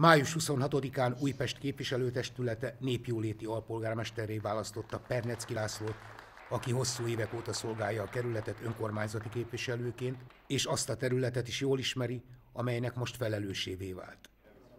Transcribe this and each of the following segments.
Május 26-án Újpest képviselőtestülete népjóléti alpolgármesterré választotta Pernecki Lászlót, aki hosszú évek óta szolgálja a kerületet önkormányzati képviselőként, és azt a területet is jól ismeri, amelynek most felelősévé vált.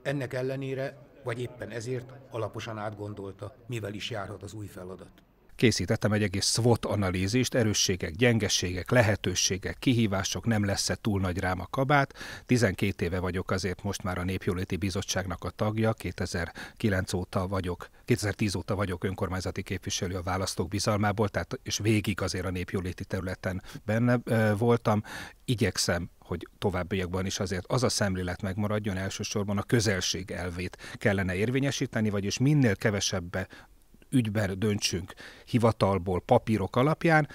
Ennek ellenére, vagy éppen ezért alaposan átgondolta, mivel is járhat az új feladat készítettem egy egész SWOT analízist, erősségek, gyengeségek, lehetőségek, kihívások, nem lesz-e túl nagy rám a kabát. 12 éve vagyok azért most már a Népjóléti Bizottságnak a tagja, 2009 óta vagyok, 2010 óta vagyok önkormányzati képviselő a választók bizalmából, tehát és végig azért a népjóléti területen benne e, voltam. Igyekszem hogy továbbiakban is azért az a szemlélet megmaradjon, elsősorban a közelség elvét kellene érvényesíteni, vagyis minél kevesebbe ügyben döntsünk hivatalból, papírok alapján,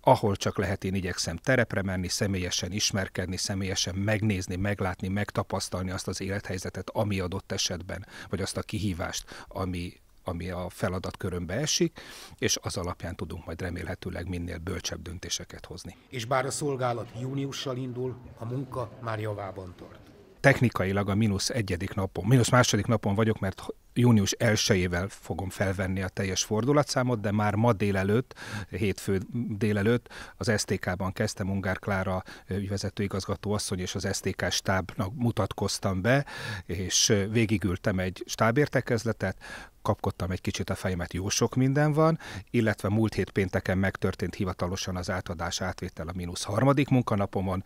ahol csak lehet én igyekszem terepre menni, személyesen ismerkedni, személyesen megnézni, meglátni, megtapasztalni azt az élethelyzetet, ami adott esetben, vagy azt a kihívást, ami, ami a feladat körömbe esik, és az alapján tudunk majd remélhetőleg minél bölcsebb döntéseket hozni. És bár a szolgálat júniussal indul, a munka már javában tart technikailag a mínusz egyedik napon, mínusz második napon vagyok, mert június elsőjével fogom felvenni a teljes fordulatszámot, de már ma délelőtt, hétfő délelőtt az STK-ban kezdtem, Ungár Klára ügyvezetőigazgató asszony és az STK stábnak mutatkoztam be, és végigültem egy stábértekezletet, kapkodtam egy kicsit a fejemet, jó sok minden van, illetve múlt hét pénteken megtörtént hivatalosan az átadás átvétel a mínusz harmadik munkanapomon,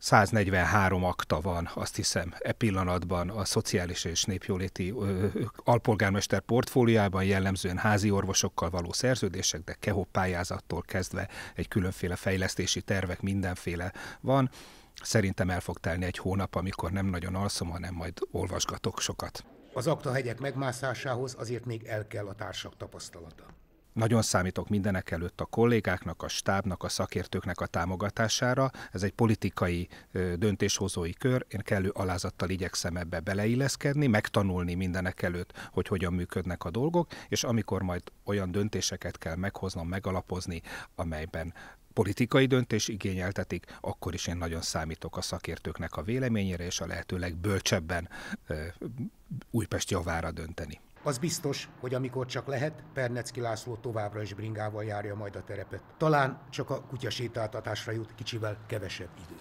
143 akta van, azt hiszem, e pillanatban a szociális és népjóléti ö, alpolgármester portfóliában jellemzően házi orvosokkal való szerződések, de KEHO pályázattól kezdve egy különféle fejlesztési tervek, mindenféle van. Szerintem el fog telni egy hónap, amikor nem nagyon alszom, hanem majd olvasgatok sokat. Az aktahegyek megmászásához azért még el kell a társak tapasztalata. Nagyon számítok mindenek előtt a kollégáknak, a stábnak, a szakértőknek a támogatására. Ez egy politikai döntéshozói kör. Én kellő alázattal igyekszem ebbe beleilleszkedni, megtanulni mindenek előtt, hogy hogyan működnek a dolgok, és amikor majd olyan döntéseket kell meghoznom, megalapozni, amelyben politikai döntés igényeltetik, akkor is én nagyon számítok a szakértőknek a véleményére, és a lehető legbölcsebben Újpest javára dönteni. Az biztos, hogy amikor csak lehet, Pernecki László továbbra is bringával járja majd a terepet. Talán csak a kutya sétáltatásra jut kicsivel kevesebb idő.